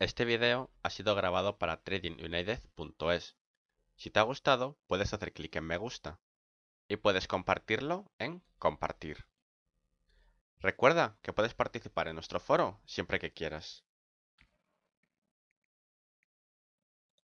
Este video ha sido grabado para tradingunited.es. Si te ha gustado, puedes hacer clic en me gusta y puedes compartirlo en compartir. Recuerda que puedes participar en nuestro foro siempre que quieras.